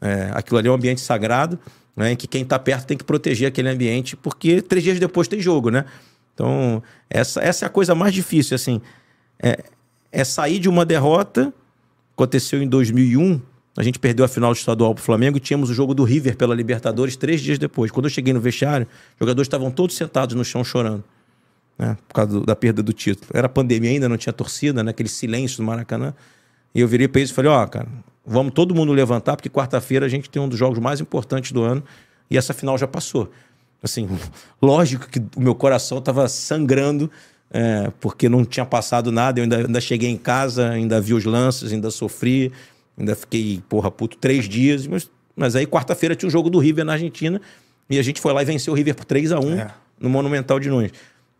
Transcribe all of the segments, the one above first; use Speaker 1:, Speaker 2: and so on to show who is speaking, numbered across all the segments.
Speaker 1: É, aquilo ali é um ambiente sagrado, né, em que quem está perto tem que proteger aquele ambiente, porque três dias depois tem jogo, né? Então, essa, essa é a coisa mais difícil, assim. É, é sair de uma derrota, aconteceu em 2001, a gente perdeu a final do estadual para o Flamengo e tínhamos o jogo do River pela Libertadores três dias depois. Quando eu cheguei no vestiário, os jogadores estavam todos sentados no chão chorando, né? Por causa do, da perda do título. Era pandemia ainda, não tinha torcida, né? Aquele silêncio do Maracanã. E eu virei para eles e falei: Ó, oh, cara, vamos todo mundo levantar, porque quarta-feira a gente tem um dos jogos mais importantes do ano e essa final já passou. Assim, lógico que o meu coração estava sangrando, é, porque não tinha passado nada. Eu ainda, ainda cheguei em casa, ainda vi os lances, ainda sofri, ainda fiquei, porra, puto, três dias. Mas, mas aí, quarta-feira, tinha o jogo do River na Argentina e a gente foi lá e venceu o River por 3 a 1 é. no Monumental de Nunes.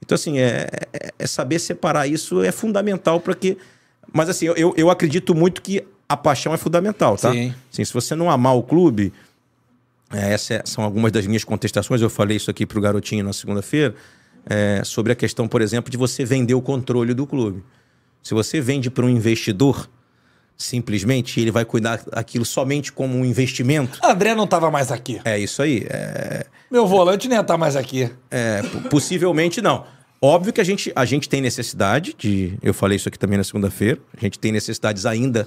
Speaker 1: Então, assim, é, é, é saber separar isso é fundamental para que mas assim, eu, eu acredito muito que a paixão é fundamental, tá? Sim. Assim, se você não amar o clube, é, essas é, são algumas das minhas contestações. Eu falei isso aqui pro garotinho na segunda-feira, é, sobre a questão, por exemplo, de você vender o controle do clube. Se você vende para um investidor, simplesmente, ele vai cuidar aquilo somente como um investimento. André não estava mais aqui. É isso aí. É...
Speaker 2: Meu volante nem ia estar tá mais aqui.
Speaker 1: É, possivelmente não. Óbvio que a gente, a gente tem necessidade de. Eu falei isso aqui também na segunda-feira. A gente tem necessidades ainda.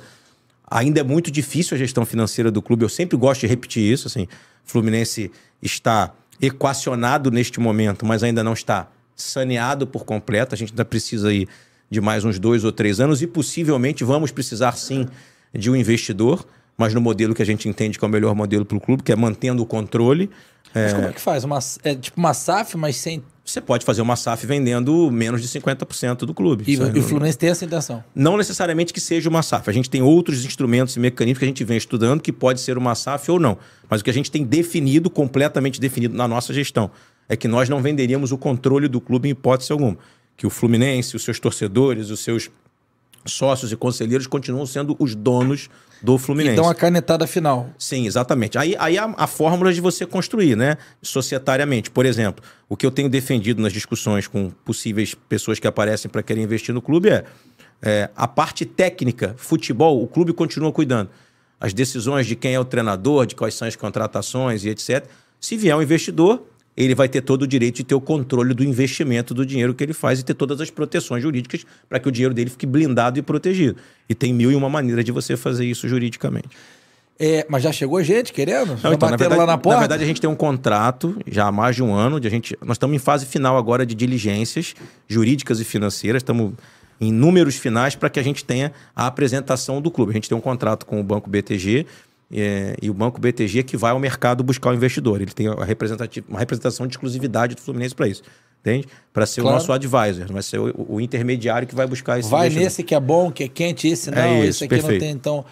Speaker 1: Ainda é muito difícil a gestão financeira do clube. Eu sempre gosto de repetir isso. Assim, Fluminense está equacionado neste momento, mas ainda não está saneado por completo. A gente ainda precisa aí de mais uns dois ou três anos e possivelmente vamos precisar sim de um investidor, mas no modelo que a gente entende que é o melhor modelo para o clube, que é mantendo o controle. Mas é... como é
Speaker 2: que faz? Uma, é tipo uma SAF, mas sem
Speaker 1: você pode fazer uma SAF vendendo menos de 50% do clube. E, o Fluminense tem essa intenção? Não necessariamente que seja uma SAF. A gente tem outros instrumentos e mecanismos que a gente vem estudando que pode ser uma SAF ou não. Mas o que a gente tem definido, completamente definido na nossa gestão, é que nós não venderíamos o controle do clube em hipótese alguma. Que o Fluminense, os seus torcedores, os seus sócios e conselheiros continuam sendo os donos do Fluminense. Então a canetada final. Sim, exatamente. Aí, aí a, a fórmula de você construir, né? Societariamente. Por exemplo, o que eu tenho defendido nas discussões com possíveis pessoas que aparecem para querer investir no clube é, é a parte técnica, futebol, o clube continua cuidando. As decisões de quem é o treinador, de quais são as contratações e etc. Se vier um investidor, ele vai ter todo o direito de ter o controle do investimento do dinheiro que ele faz e ter todas as proteções jurídicas para que o dinheiro dele fique blindado e protegido. E tem mil e uma maneiras de você fazer isso juridicamente.
Speaker 2: É, mas já chegou gente querendo? Não, então, na verdade, lá na porta? Na verdade,
Speaker 1: a gente tem um contrato já há mais de um ano. De a gente, nós estamos em fase final agora de diligências jurídicas e financeiras. Estamos em números finais para que a gente tenha a apresentação do clube. A gente tem um contrato com o Banco BTG é, e o Banco BTG é que vai ao mercado buscar o investidor. Ele tem uma representação de exclusividade do Fluminense para isso. Entende? Para ser claro. o nosso advisor, vai ser o,
Speaker 2: o, intermediário que vai buscar esse Vai nesse que é bom, que é quente, esse é não, é isso, esse aqui perfeito. não tem. Então,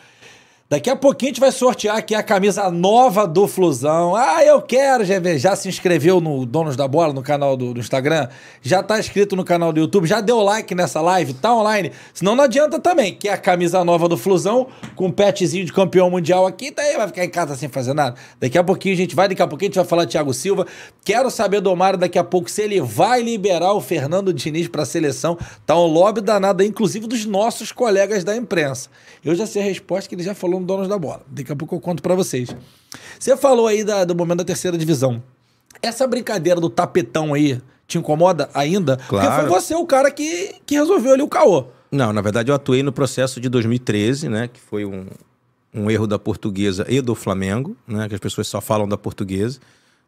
Speaker 2: Daqui a pouquinho a gente vai sortear aqui a camisa nova do Flusão. Ah, eu quero, já, já se inscreveu no Donos da Bola, no canal do, do Instagram? Já tá inscrito no canal do YouTube? Já deu like nessa live? Tá online? Senão não adianta também, que é a camisa nova do Flusão, com um petzinho de campeão mundial aqui, daí vai ficar em casa sem fazer nada. Daqui a pouquinho a gente vai, daqui a pouquinho a gente vai falar de Thiago Silva. Quero saber do Omar daqui a pouco se ele vai liberar o Fernando Diniz pra seleção. Tá um lobby danado, inclusive dos nossos colegas da imprensa. Eu já sei a resposta que ele já falou foram donos da bola. Daqui a pouco eu conto para vocês. Você falou aí da, do momento da terceira divisão. Essa brincadeira do tapetão aí te incomoda ainda? Claro. Porque foi você o cara que, que resolveu ali o caô.
Speaker 1: Não, na verdade eu atuei no processo de 2013, né? Que foi um, um erro da portuguesa e do Flamengo, né? Que as pessoas só falam da portuguesa.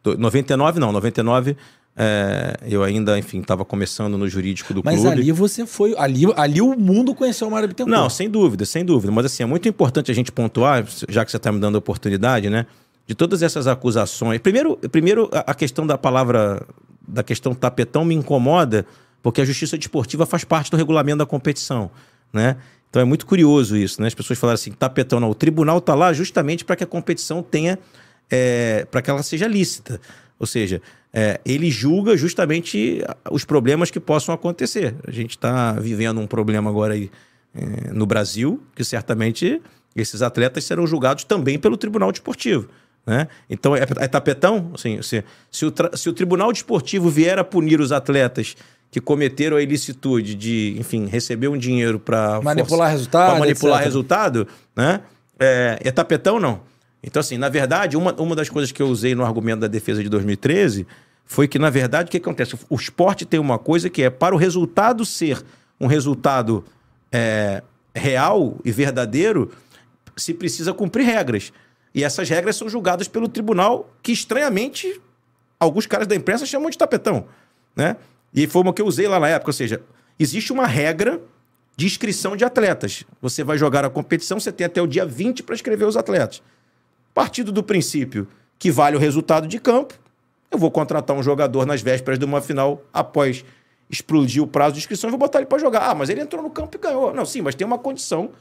Speaker 1: 99 não, 99 é, eu ainda, enfim, estava começando no jurídico do mas clube. Mas ali
Speaker 2: você foi. Ali, ali o mundo conheceu o Mário Bittencourt. Não,
Speaker 1: sem dúvida, sem dúvida. Mas assim, é muito importante a gente pontuar, já que você está me dando a oportunidade, né? De todas essas acusações. Primeiro, primeiro a questão da palavra, da questão tapetão me incomoda, porque a justiça desportiva faz parte do regulamento da competição, né? Então é muito curioso isso, né? As pessoas falaram assim, tapetão não. O tribunal está lá justamente para que a competição tenha. É, para que ela seja lícita. Ou seja, é, ele julga justamente os problemas que possam acontecer. A gente está vivendo um problema agora aí é, no Brasil, que certamente esses atletas serão julgados também pelo Tribunal Desportivo. Né? Então, é, é tapetão? Assim, se, se, o se o Tribunal Desportivo vier a punir os atletas que cometeram a ilicitude de, enfim, receber um dinheiro para manipular resultado, manipular resultado, né? É, é tapetão não? Então, assim, na verdade, uma, uma das coisas que eu usei no argumento da defesa de 2013 foi que, na verdade, o que acontece? O esporte tem uma coisa que é para o resultado ser um resultado é, real e verdadeiro, se precisa cumprir regras. E essas regras são julgadas pelo tribunal, que estranhamente alguns caras da imprensa chamam de tapetão. Né? E foi uma que eu usei lá na época. Ou seja, existe uma regra de inscrição de atletas. Você vai jogar a competição, você tem até o dia 20 para escrever os atletas. Partido do princípio que vale o resultado de campo, eu vou contratar um jogador nas vésperas de uma final após explodir o prazo de inscrição e vou botar ele para jogar. Ah, mas ele entrou no campo e ganhou. Não, sim, mas tem uma condição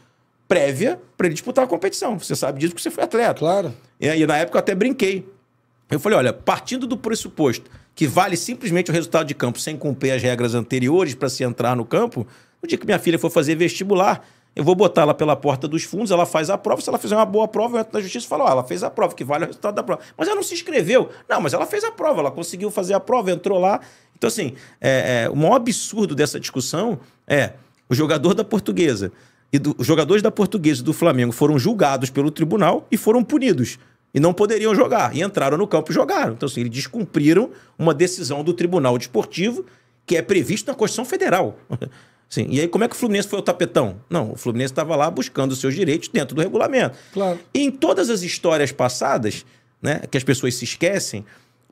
Speaker 1: prévia para ele disputar a competição. Você sabe disso porque você foi atleta. Claro. E, aí na época eu até brinquei. Eu falei, olha, partindo do pressuposto que vale simplesmente o resultado de campo sem cumprir as regras anteriores para se entrar no campo, no dia que minha filha for fazer vestibular, eu vou botar ela pela porta dos fundos, ela faz a prova. Se ela fizer uma boa prova, eu entro na justiça e falo, ó, ah, ela fez a prova, que vale o resultado da prova. Mas ela não se inscreveu. Não, mas ela fez a prova, ela conseguiu fazer a prova, entrou lá. Então, assim, é, é, o maior absurdo dessa discussão é o jogador da portuguesa. E do, os jogadores da portuguesa e do Flamengo foram julgados pelo tribunal e foram punidos. E não poderiam jogar. E entraram no campo e jogaram. Então, assim, eles descumpriram uma decisão do tribunal desportivo que é previsto na Constituição Federal. Sim. E aí, como é que o Fluminense foi o tapetão? Não, o Fluminense estava lá buscando os seus direitos dentro do regulamento. Claro. E em todas as histórias passadas, né, que as pessoas se esquecem,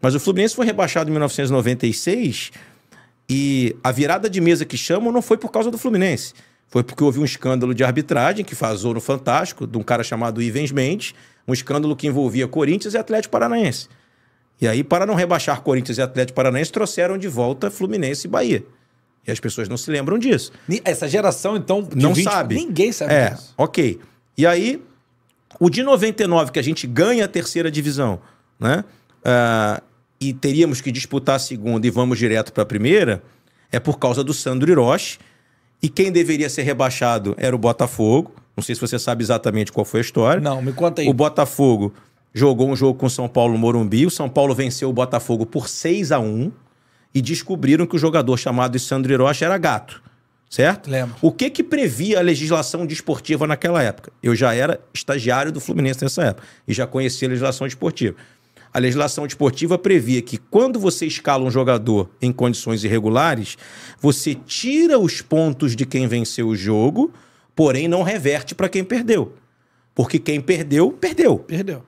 Speaker 1: mas o Fluminense foi rebaixado em 1996 e a virada de mesa que chamam não foi por causa do Fluminense. Foi porque houve um escândalo de arbitragem que vazou no Fantástico, de um cara chamado Ivens Mendes, um escândalo que envolvia Corinthians e Atlético Paranaense. E aí, para não rebaixar Corinthians e Atlético Paranaense, trouxeram de volta Fluminense e Bahia. E as pessoas não se lembram disso. Essa geração, então, não 20, sabe. Ninguém sabe é, disso. Ok. E aí, o de 99, que a gente ganha a terceira divisão, né? Uh, e teríamos que disputar a segunda e vamos direto para a primeira, é por causa do Sandro Hiroshi. E quem deveria ser rebaixado era o Botafogo. Não sei se você sabe exatamente qual foi a história. Não, me conta aí. O Botafogo jogou um jogo com o São Paulo no Morumbi. O São Paulo venceu o Botafogo por 6 a 1 e descobriram que o jogador chamado Sandro Hiroshi era gato. Certo? Lembro. O que que previa a legislação desportiva naquela época? Eu já era estagiário do Fluminense nessa época e já conhecia a legislação desportiva. A legislação desportiva previa que quando você escala um jogador em condições irregulares, você tira os pontos de quem venceu o jogo, porém não reverte para quem perdeu. Porque quem perdeu, perdeu. Perdeu.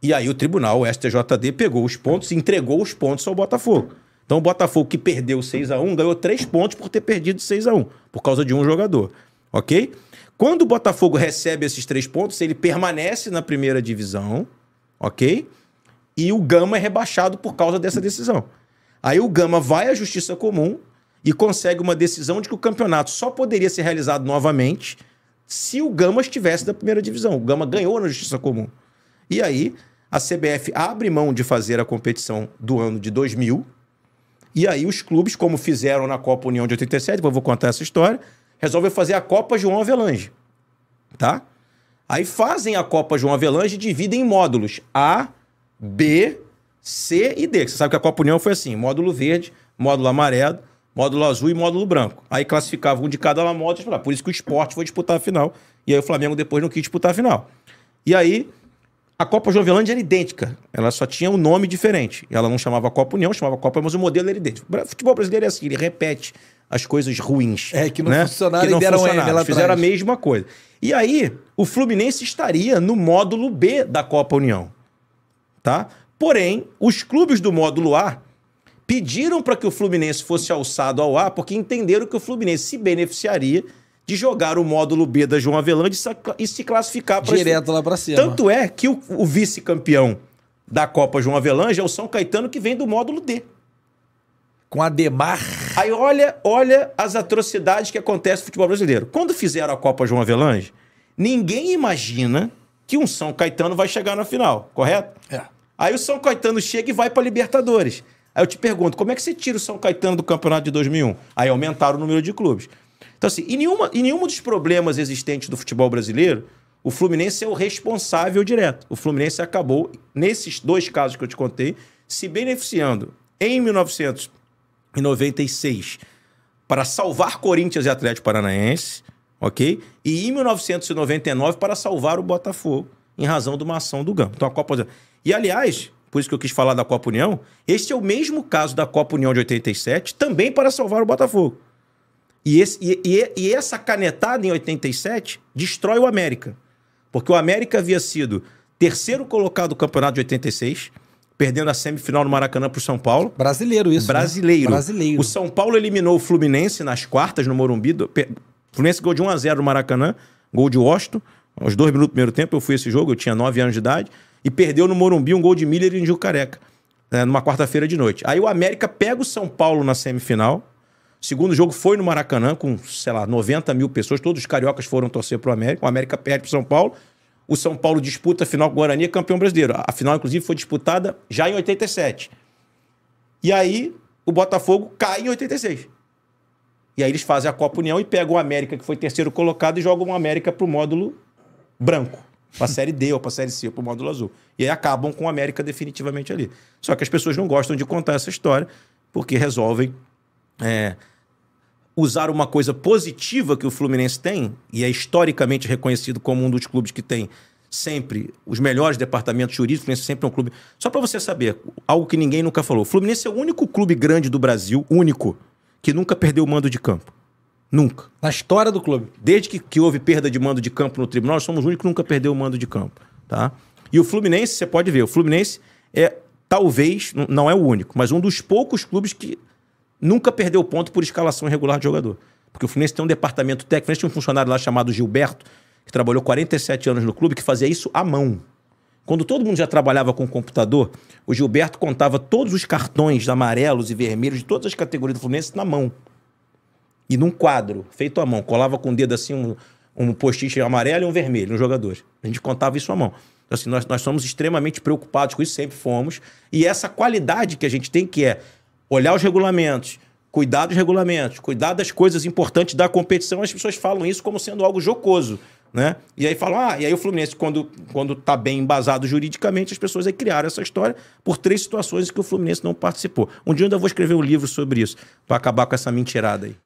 Speaker 1: E aí o tribunal, o STJD, pegou os pontos e entregou os pontos ao Botafogo. Então o Botafogo que perdeu 6 a 1 ganhou 3 pontos por ter perdido 6 a 1 por causa de um jogador, ok? Quando o Botafogo recebe esses três pontos, ele permanece na primeira divisão, ok? E o Gama é rebaixado por causa dessa decisão. Aí o Gama vai à Justiça Comum e consegue uma decisão de que o campeonato só poderia ser realizado novamente se o Gama estivesse na primeira divisão. O Gama ganhou na Justiça Comum. E aí a CBF abre mão de fazer a competição do ano de 2000, e aí os clubes, como fizeram na Copa União de 87, depois eu vou contar essa história, resolvem fazer a Copa João Avelange, tá? Aí fazem a Copa João Avelange e dividem em módulos A, B, C e D. Você sabe que a Copa União foi assim, módulo verde, módulo amarelo, módulo azul e módulo branco. Aí classificava um de cada módulo, ah, por isso que o esporte foi disputar a final. E aí o Flamengo depois não quis disputar a final. E aí a Copa Jovelândia era idêntica, ela só tinha um nome diferente. Ela não chamava Copa União, chamava Copa, mas o modelo era idêntico. O futebol brasileiro é assim, ele repete as coisas ruins.
Speaker 2: É, que não né? funcionaram que não e deram funcionaram, M, fizeram atrás. a
Speaker 1: mesma coisa. E aí, o Fluminense estaria no módulo B da Copa União, tá? Porém, os clubes do módulo A pediram para que o Fluminense fosse alçado ao A porque entenderam que o Fluminense se beneficiaria de jogar o módulo B da João Avelange e se classificar para direto lá para cima. Tanto é que o, o vice-campeão da Copa João Avelange é o São Caetano que vem do módulo D. Com a Demar. Aí olha, olha as atrocidades que acontecem no futebol brasileiro. Quando fizeram a Copa João Avelange, ninguém imagina que um São Caetano vai chegar na final, correto? É. Aí o São Caetano chega e vai para Libertadores. Aí eu te pergunto, como é que você tira o São Caetano do campeonato de 2001? Aí aumentaram o número de clubes. Então, assim, em, nenhuma, em nenhum dos problemas existentes do futebol brasileiro, o Fluminense é o responsável direto. O Fluminense acabou, nesses dois casos que eu te contei, se beneficiando em 1996 para salvar Corinthians e Atlético Paranaense, ok? E em 1999 para salvar o Botafogo, em razão de uma ação do GAM. Então a Copa. E aliás, por isso que eu quis falar da Copa União, este é o mesmo caso da Copa União de 87, também para salvar o Botafogo. E, esse, e, e, e essa canetada em 87 destrói o América. Porque o América havia sido terceiro colocado do campeonato de 86, perdendo a semifinal no Maracanã para o São Paulo. Brasileiro isso. Né? Brasileiro. Né? Brasileiro. O São Paulo eliminou o Fluminense nas quartas no Morumbi. Do... Fluminense gol de 1 a 0 no Maracanã, gol de Washington. Aos dois minutos do primeiro tempo eu fui esse jogo, eu tinha 9 anos de idade. E perdeu no Morumbi um gol de Miller e de né, numa quarta-feira de noite. Aí o América pega o São Paulo na semifinal, o segundo jogo foi no Maracanã, com, sei lá, 90 mil pessoas. Todos os cariocas foram torcer para o América. O América perde para São Paulo. O São Paulo disputa a final com o Guarani, é campeão brasileiro. A final, inclusive, foi disputada já em 87. E aí, o Botafogo cai em 86. E aí eles fazem a Copa União e pegam o América, que foi terceiro colocado, e jogam o América para o módulo branco. Para a Série D ou para a Série C ou para o módulo azul. E aí acabam com o América definitivamente ali. Só que as pessoas não gostam de contar essa história, porque resolvem é, usar uma coisa positiva que o Fluminense tem, e é historicamente reconhecido como um dos clubes que tem sempre os melhores departamentos jurídicos, o Fluminense sempre é um clube. Só para você saber, algo que ninguém nunca falou: o Fluminense é o único clube grande do Brasil, único, que nunca perdeu o mando de campo. Nunca. Na história do clube. Desde que, que houve perda de mando de campo no tribunal, nós somos o único que nunca perdeu o mando de campo. Tá? E o Fluminense, você pode ver, o Fluminense é talvez, não é o único, mas um dos poucos clubes que nunca perdeu ponto por escalação irregular de jogador. Porque o Fluminense tem um departamento técnico, o Fluminense tinha um funcionário lá chamado Gilberto, que trabalhou 47 anos no clube, que fazia isso à mão. Quando todo mundo já trabalhava com computador, o Gilberto contava todos os cartões amarelos e vermelhos de todas as categorias do Fluminense na mão. E num quadro, feito à mão. Colava com o dedo assim um, um postiche amarelo e um vermelho nos jogadores. A gente contava isso à mão. Então, assim, nós, nós somos extremamente preocupados com isso, sempre fomos. E essa qualidade que a gente tem, que é olhar os regulamentos, cuidar dos regulamentos, cuidar das coisas importantes da competição, as pessoas falam isso como sendo algo jocoso. Né? E aí falam, ah, e aí o Fluminense, quando, quando tá bem embasado juridicamente, as pessoas aí criaram essa história por três situações que o Fluminense não participou. Um dia eu ainda vou escrever um livro sobre isso, para acabar com essa mentirada aí.